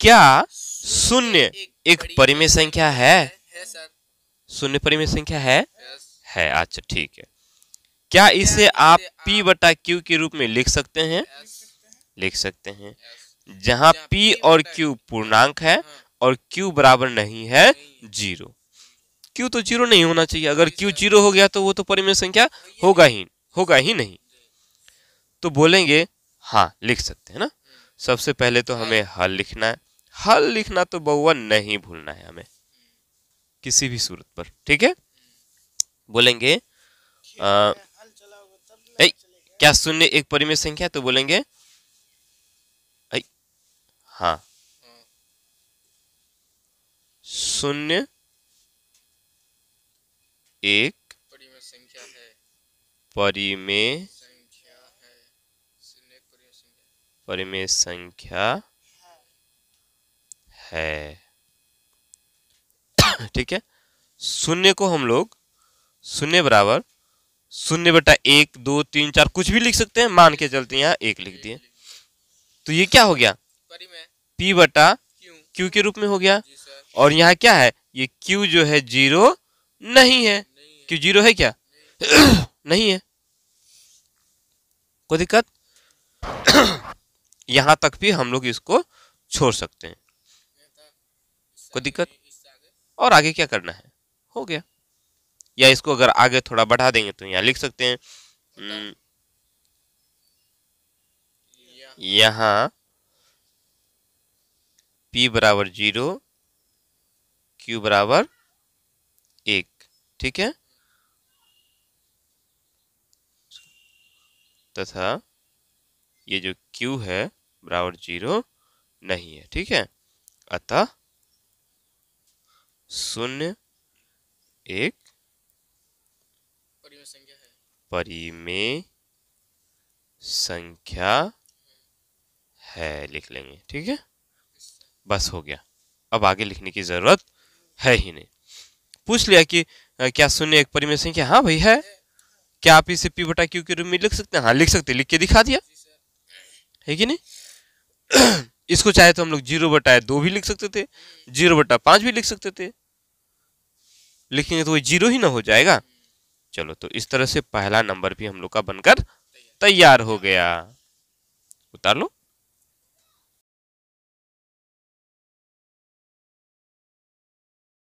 क्या शून्य एक परिमेय संख्या है शून्य परिमेय संख्या है है अच्छा ठीक है क्या इसे आप p बटा q के रूप में लिख सकते हैं लिख सकते हैं जहां p और q पूर्णांक है और q बराबर नहीं है जीरो q तो जीरो नहीं होना चाहिए अगर q जीरो हो गया तो वो तो परिमेय संख्या होगा ही होगा ही नहीं तो बोलेंगे हाँ लिख सकते हैं ना सबसे पहले तो हमें हल लिखना है हल लिखना तो बउआ नहीं भूलना है हमें किसी भी सूरत पर ठीक है बोलेंगे आ, ए, क्या तो हाँ। शून्य एक परिमेय संख्या तो बोलेंगे ए, हाँ शून्य एक परिमेय परिमेय संख्या है ठीक है शून्य को हम लोग शून्य बराबर शून्य बटा एक दो तीन चार कुछ भी लिख सकते हैं मान के चलते यहाँ एक लिख दिए तो ये क्या हो गया पी बटा क्यू के रूप में हो गया और यहाँ क्या है ये क्यू जो है जीरो नहीं है क्यू जीरो है क्या नहीं, है कोई दिक्कत यहां तक भी हम लोग इसको छोड़ सकते हैं कोई दिक्कत और आगे क्या करना है हो गया या इसको अगर आगे थोड़ा बढ़ा देंगे तो यहाँ लिख सकते हैं हम्म, यहाँ p बराबर जीरो q बराबर एक ठीक है तथा ये जो q है बराबर जीरो नहीं है ठीक है अतः शून्य एक परिमेय संख्या है लिख लेंगे ठीक है बस हो गया अब आगे लिखने की जरूरत है ही नहीं पूछ लिया कि क्या शून्य एक परिमेय संख्या हाँ भाई है क्या आप इसे पी बटा क्यू के रूप में लिख सकते हैं हाँ लिख सकते लिख के दिखा दिया है कि नहीं इसको चाहे तो हम लोग जीरो बटा दो भी लिख सकते थे जीरो बटा पांच भी लिख सकते थे लिखेंगे तो वो जीरो ही ना हो जाएगा चलो तो इस तरह से पहला नंबर भी हम लोग का बनकर तैयार हो गया उतार लो